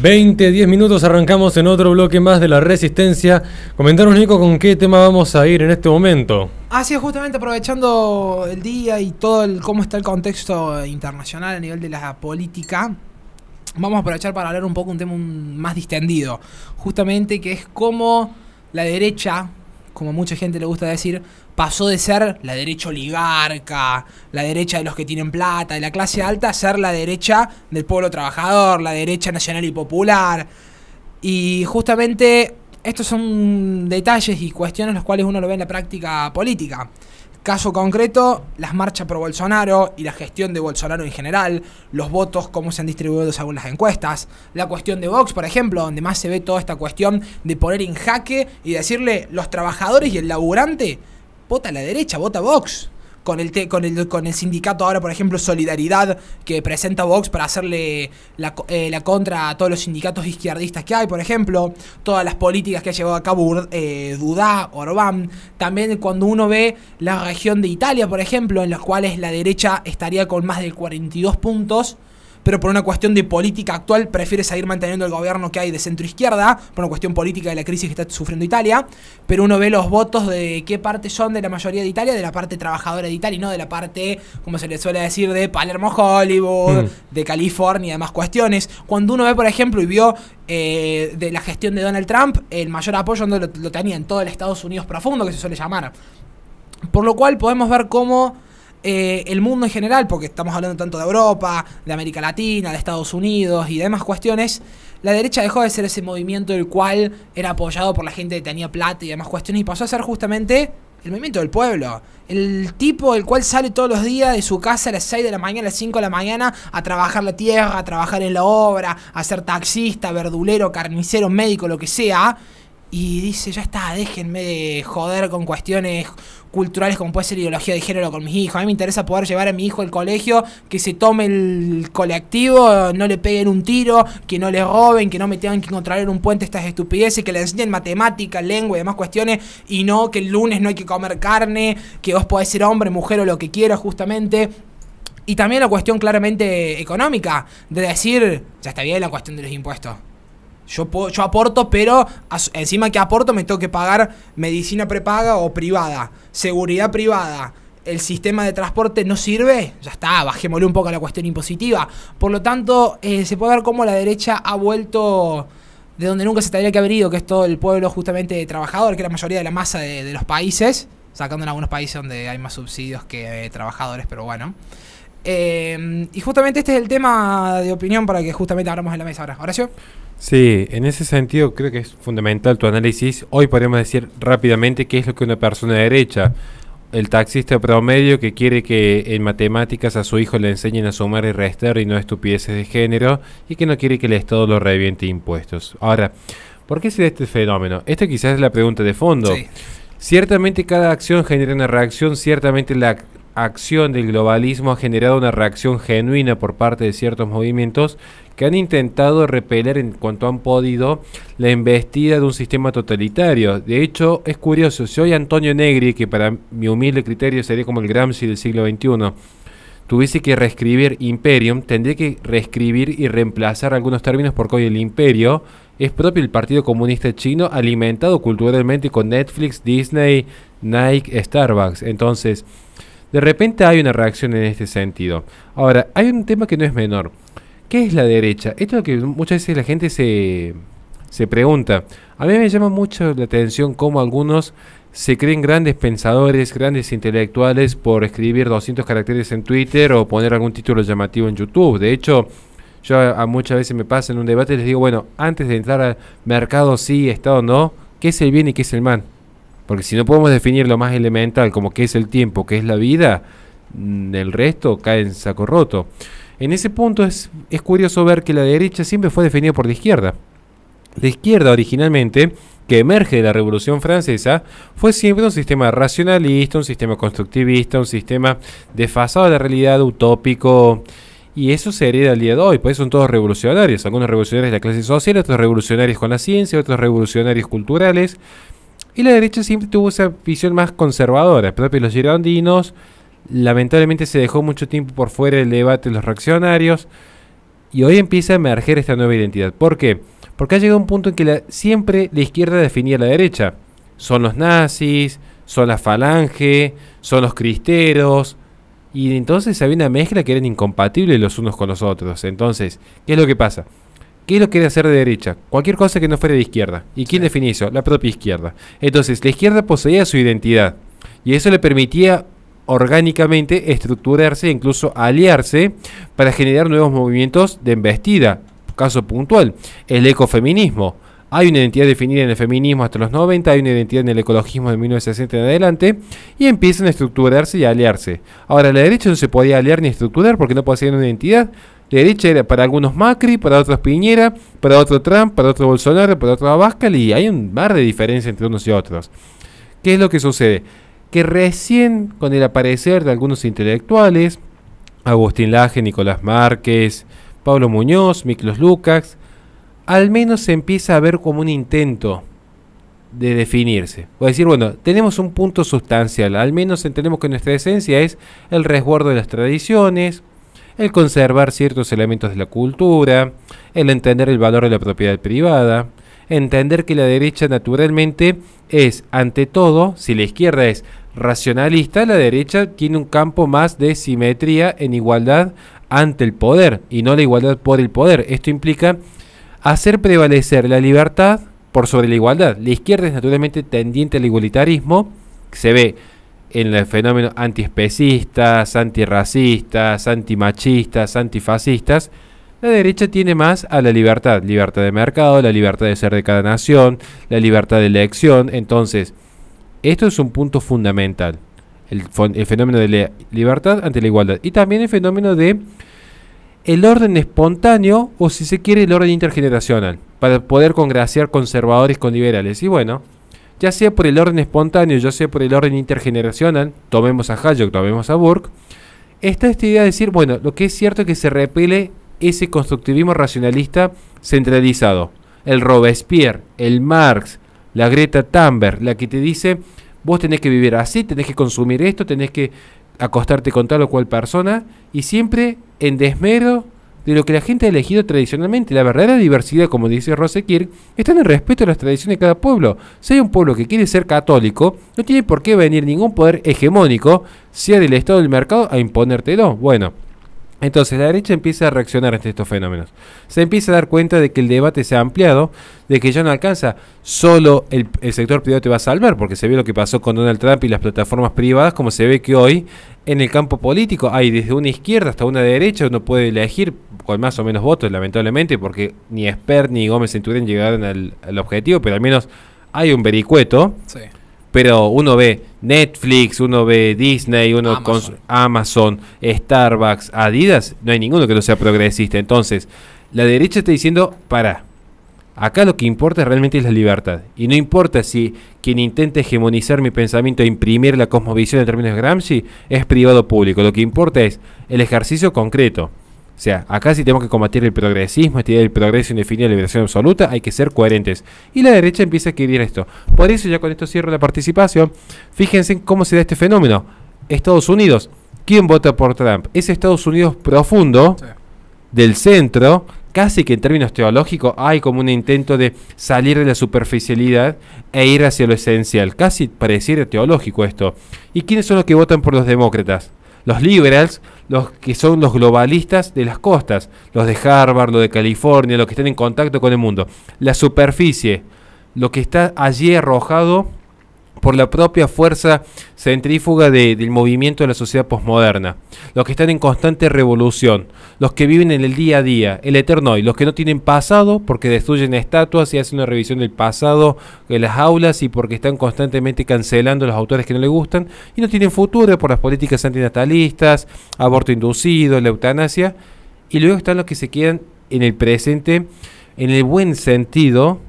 20, 10 minutos, arrancamos en otro bloque más de la resistencia. Comentaros, Nico, con qué tema vamos a ir en este momento. Así ah, es, justamente aprovechando el día y todo el, cómo está el contexto internacional a nivel de la política, vamos a aprovechar para hablar un poco un tema más distendido, justamente que es cómo la derecha como mucha gente le gusta decir, pasó de ser la derecha oligarca, la derecha de los que tienen plata, de la clase alta, a ser la derecha del pueblo trabajador, la derecha nacional y popular. Y justamente estos son detalles y cuestiones los cuales uno lo ve en la práctica política. Caso concreto, las marchas pro Bolsonaro y la gestión de Bolsonaro en general, los votos, cómo se han distribuido según las encuestas, la cuestión de Vox, por ejemplo, donde más se ve toda esta cuestión de poner en jaque y decirle los trabajadores y el laburante, vota a la derecha, vota Vox con el, con el, con el sindicato ahora, por ejemplo, Solidaridad, que presenta Vox para hacerle la, eh, la, contra a todos los sindicatos izquierdistas que hay, por ejemplo, todas las políticas que ha llevado a cabo Duda, eh, Dudá, Orbán, también cuando uno ve la región de Italia, por ejemplo, en los cuales la derecha estaría con más de 42 puntos, pero por una cuestión de política actual prefiere seguir manteniendo el gobierno que hay de centro izquierda, por una cuestión política de la crisis que está sufriendo Italia, pero uno ve los votos de qué parte son de la mayoría de Italia, de la parte trabajadora de Italia y no de la parte, como se le suele decir, de Palermo Hollywood, mm. de California y demás cuestiones. Cuando uno ve, por ejemplo, y vio eh, de la gestión de Donald Trump, el mayor apoyo lo tenía en todo el Estados Unidos profundo, que se suele llamar. Por lo cual podemos ver cómo eh, el mundo en general, porque estamos hablando tanto de Europa, de América Latina, de Estados Unidos y demás cuestiones, la derecha dejó de ser ese movimiento el cual era apoyado por la gente que tenía plata y demás cuestiones y pasó a ser justamente el movimiento del pueblo. El tipo el cual sale todos los días de su casa a las 6 de la mañana, a las 5 de la mañana, a trabajar la tierra, a trabajar en la obra, a ser taxista, verdulero, carnicero, médico, lo que sea y dice, ya está, déjenme de joder con cuestiones culturales como puede ser ideología de género con mis hijos. A mí me interesa poder llevar a mi hijo al colegio, que se tome el colectivo, no le peguen un tiro, que no le roben, que no me tengan que encontrar en un puente estas estupideces, que le enseñen matemática, lengua y demás cuestiones, y no que el lunes no hay que comer carne, que vos podés ser hombre, mujer o lo que quieras justamente. Y también la cuestión claramente económica, de decir, ya está bien la cuestión de los impuestos. Yo, aporto, pero encima que aporto me tengo que pagar medicina prepaga o privada, seguridad privada. El sistema de transporte no sirve, ya está, bajémosle un poco a la cuestión impositiva. Por lo tanto, eh, se puede ver cómo la derecha ha vuelto de donde nunca se tendría que haber ido, que es todo el pueblo justamente trabajador, que es la mayoría de la masa de, los países, sacando en algunos países donde hay más subsidios que eh, trabajadores, pero bueno. Em, y justamente este es el tema de opinión para que justamente abramos en la mesa ahora. Horacio. Sí, en ese sentido creo que es fundamental tu análisis. Hoy podemos decir rápidamente qué es lo que una persona de derecha, el taxista promedio que quiere que en matemáticas a su hijo le enseñen a sumar y restar y no estupideces de género y que no quiere que el Estado lo reviente impuestos. Ahora, ¿por qué se da este fenómeno? Esta quizás es la pregunta de fondo. Ciertamente cada acción genera una reacción, ciertamente la, acción del globalismo ha generado una reacción genuina por parte de ciertos movimientos que han intentado repeler en cuanto han podido la embestida de un sistema totalitario. De hecho, es curioso, si hoy Antonio Negri, que para mi humilde criterio sería como el Gramsci del siglo XXI, tuviese que reescribir Imperium, tendría que reescribir y reemplazar algunos términos porque hoy el imperio es propio del Partido Comunista Chino, alimentado culturalmente con Netflix, Disney, Nike, Starbucks. Entonces, de repente hay una reacción en este sentido. Ahora, hay un tema que no es menor. ¿Qué es la derecha? Esto es lo que muchas veces la gente se, se pregunta. A mí me llama mucho la atención cómo algunos se creen grandes pensadores, grandes intelectuales por escribir 200 caracteres en Twitter o poner algún título llamativo en YouTube. De hecho, yo a, muchas veces me pasa en un debate y les digo, bueno, antes de entrar al mercado sí, Estado no, ¿qué es el bien y qué es el mal? Porque si no podemos definir lo más elemental como que es el tiempo, que es la vida, mm, el resto cae en saco roto. En ese punto es, curioso ver que la derecha siempre fue definida por la izquierda. La izquierda originalmente, que emerge de la Revolución Francesa, fue siempre un sistema racionalista, un sistema constructivista, un sistema desfasado de la realidad, utópico, y eso se hereda al día de hoy, pues son todos revolucionarios. Algunos revolucionarios de la clase social, otros revolucionarios con la ciencia, otros revolucionarios culturales, y la derecha siempre tuvo esa visión más conservadora, propio pues, los girondinos. Lamentablemente se dejó mucho tiempo por fuera el debate de los reaccionarios. Y hoy empieza a emerger esta nueva identidad. ¿Por qué? Porque ha llegado un punto en que siempre la izquierda definía la derecha. Son los nazis, son la falange, son los cristeros. Y entonces había una mezcla que eran incompatibles los unos con los otros. Entonces, ¿qué es lo que pasa? ¿Qué es lo que quiere hacer de derecha? Cualquier cosa que no fuera de izquierda. ¿Y quién definió eso? La propia izquierda. Entonces, la izquierda poseía su identidad. Y eso le permitía orgánicamente estructurarse, e incluso aliarse, para generar nuevos movimientos de embestida. Caso puntual, el ecofeminismo. Hay una identidad definida en el feminismo hasta los 90, hay una identidad en el ecologismo de 1960 en adelante, y empiezan a estructurarse y a aliarse. Ahora, la derecha no se podía aliar ni estructurar porque no poseía una identidad, de derecha era para algunos Macri, para otros Piñera, para otro Trump, para otro Bolsonaro, para otro Abascal y hay un mar de diferencia entre unos y otros. ¿Qué es lo que sucede? Que recién con el aparecer de algunos intelectuales, Agustín Laje, Nicolás Márquez, Pablo Muñoz, Miklos Lucas, al menos se empieza a ver como un intento de definirse. O decir, bueno, tenemos un punto sustancial, al menos entendemos que nuestra esencia es el resguardo de las tradiciones, el conservar ciertos elementos de la cultura, el entender el valor de la propiedad privada, entender que la derecha naturalmente es, ante todo, si la izquierda es racionalista, la derecha tiene un campo más de simetría en igualdad ante el poder y no la igualdad por el poder. Esto implica hacer prevalecer la libertad por sobre la igualdad. La izquierda es naturalmente tendiente al igualitarismo, se ve en el fenómeno antiespecistas, antirracistas, antimachistas, antifascistas, la derecha tiene más a la libertad, libertad de mercado, la libertad de ser de cada nación, la libertad de elección. Entonces, esto es un punto fundamental, el, el fenómeno de la libertad ante la igualdad. Y también el fenómeno de el orden espontáneo o si se quiere el orden intergeneracional, para poder congraciar conservadores con liberales. Y bueno, ya sea por el orden espontáneo, ya sea por el orden intergeneracional, tomemos a Hayek, tomemos a Burke, está esta idea de decir, bueno, lo que es cierto es que se repele ese constructivismo racionalista centralizado. El Robespierre, el Marx, la Greta Thunberg, la que te dice, vos tenés que vivir así, tenés que consumir esto, tenés que acostarte con tal o cual persona, y siempre en desmero de lo que la gente ha elegido tradicionalmente. La verdadera diversidad, como dice Kirk, está en el respeto a las tradiciones de cada pueblo. Si hay un pueblo que quiere ser católico, no tiene por qué venir ningún poder hegemónico, sea del Estado del mercado, a imponértelo. Bueno. Entonces la derecha empieza a reaccionar ante estos fenómenos. Se empieza a dar cuenta de que el debate se ha ampliado, de que ya no alcanza solo el, sector privado te va a salvar, porque se ve lo que pasó con Donald Trump y las plataformas privadas, como se ve que hoy en el campo político hay desde una izquierda hasta una derecha, uno puede elegir con más o menos votos, lamentablemente, porque ni Esper ni Gómez Centurión llegaron al, al objetivo, pero al menos hay un vericueto. Sí. Pero uno ve Netflix, uno ve Disney, uno con Amazon, Starbucks, Adidas, no hay ninguno que no sea progresista. Entonces, la derecha está diciendo, para, acá lo que importa realmente es la libertad. Y no importa si quien intente hegemonizar mi pensamiento e imprimir la cosmovisión en términos de Gramsci es privado o público. Lo que importa es el ejercicio concreto. O sea, acá si tenemos que combatir el progresismo, el progreso indefinido, la liberación absoluta, hay que ser coherentes. Y la derecha empieza a querer esto. Por eso ya con esto cierro la participación. Fíjense cómo se da este fenómeno. Estados Unidos. ¿Quién vota por Trump? Es Estados Unidos profundo, del centro, casi que en términos teológicos hay como un intento de salir de la superficialidad e ir hacia lo esencial. Casi pareciera teológico esto. ¿Y quiénes son los que votan por los demócratas? los liberals, los que son los globalistas de las costas, los de Harvard, los de California, los que están en contacto con el mundo. La superficie, lo que está allí arrojado por la propia fuerza centrífuga del movimiento de la sociedad posmoderna, los que están en constante revolución, los que viven en el día a día, el eterno hoy, los que no tienen pasado porque destruyen estatuas y hacen una revisión del pasado de las aulas y porque están constantemente cancelando a los autores que no les gustan y no tienen futuro por las políticas antinatalistas, aborto inducido, la eutanasia, y luego están los que se quedan en el presente, en el buen sentido,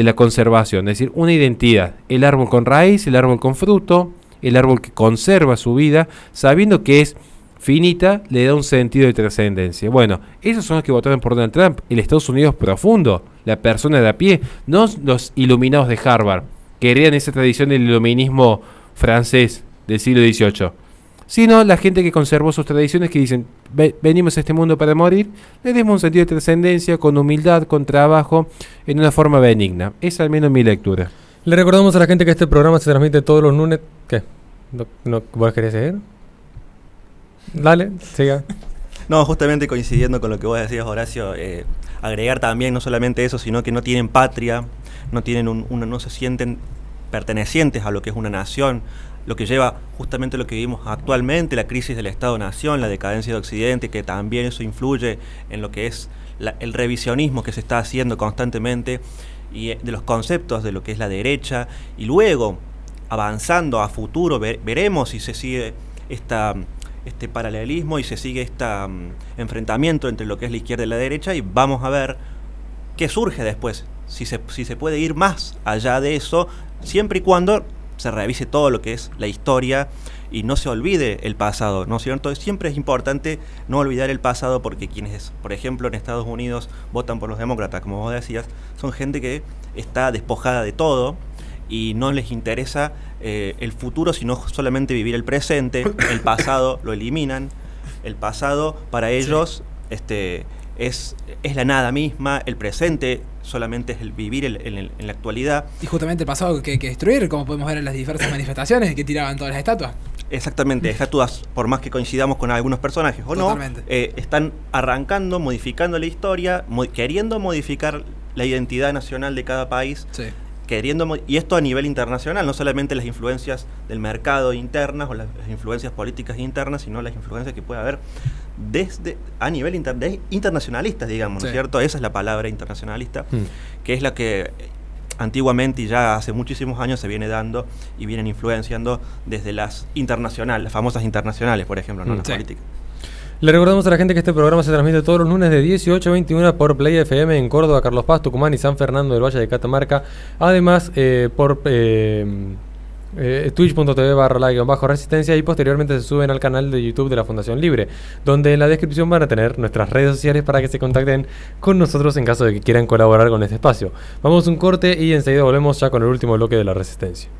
de la conservación, es decir, una identidad, el árbol con raíz, el árbol con fruto, el árbol que conserva su vida, sabiendo que es finita, le da un sentido de trascendencia. Bueno, esos son los que votaron por Donald Trump, el Estados Unidos profundo, la persona de a pie, no los iluminados de Harvard, que heredan esa tradición del iluminismo francés del siglo XVIII sino la gente que conservó sus tradiciones que dicen, venimos a este mundo para morir, le demos un sentido de trascendencia, con humildad, con trabajo, en una forma benigna. Es al menos mi lectura. Le recordamos a la gente que este programa se transmite todos los lunes. ¿Qué? ¿No, vos querés seguir? Dale, siga. No, justamente coincidiendo con lo que vos decías, Horacio, eh, agregar también no solamente eso, sino que no tienen patria, no tienen no se sienten pertenecientes a lo que es una nación, lo que lleva justamente lo que vivimos actualmente, la crisis del Estado-Nación, la decadencia de Occidente, que también eso influye en lo que es el revisionismo que se está haciendo constantemente y eh, de los conceptos de lo que es la derecha. Y luego, avanzando a futuro, veremos si se sigue esta, este paralelismo y se sigue este enfrentamiento entre lo que es la izquierda y la derecha y vamos a ver qué surge después. Si se, si se puede ir más allá de eso, siempre y cuando se revise todo lo que es la historia y no se olvide el pasado, ¿no es cierto? Siempre es importante no olvidar el pasado porque quienes, por ejemplo, en Estados Unidos votan por los demócratas, como vos decías, son gente que está despojada de todo y no les interesa eh, el futuro, sino solamente vivir el presente, el pasado lo eliminan, el pasado para ellos... Este, es, es la nada misma, el presente solamente es el vivir en la actualidad. Y justamente el pasado que hay que destruir, como podemos ver en las diversas manifestaciones que tiraban todas las estatuas. Exactamente, estatuas, por más que coincidamos con algunos personajes o no, eh, están arrancando, modificando la historia, queriendo modificar la identidad nacional de cada país. Queriendo, y esto a nivel internacional, no solamente las influencias del mercado internas o las, las influencias políticas internas, sino las influencias que puede haber desde a nivel internacionalista digamos, ¿no es cierto? Esa es la palabra internacionalista, hmm. que es la que antiguamente y ya hace muchísimos años se viene dando y vienen influenciando desde las internacionales, las famosas internacionales, por ejemplo, no hmm, las políticas. Le recordamos a la gente que este programa se transmite todos los lunes de 18 a 21 por Play FM en Córdoba, Carlos Paz, Tucumán y San Fernando del Valle de Catamarca. Además, eh, por... Eh, eh, twitch.tv barra bajo resistencia y posteriormente se suben al canal de YouTube de la Fundación Libre, donde en la descripción van a tener nuestras redes sociales para que se contacten con nosotros en caso de que quieran colaborar con este espacio. Vamos a un corte y enseguida volvemos ya con el último bloque de la resistencia.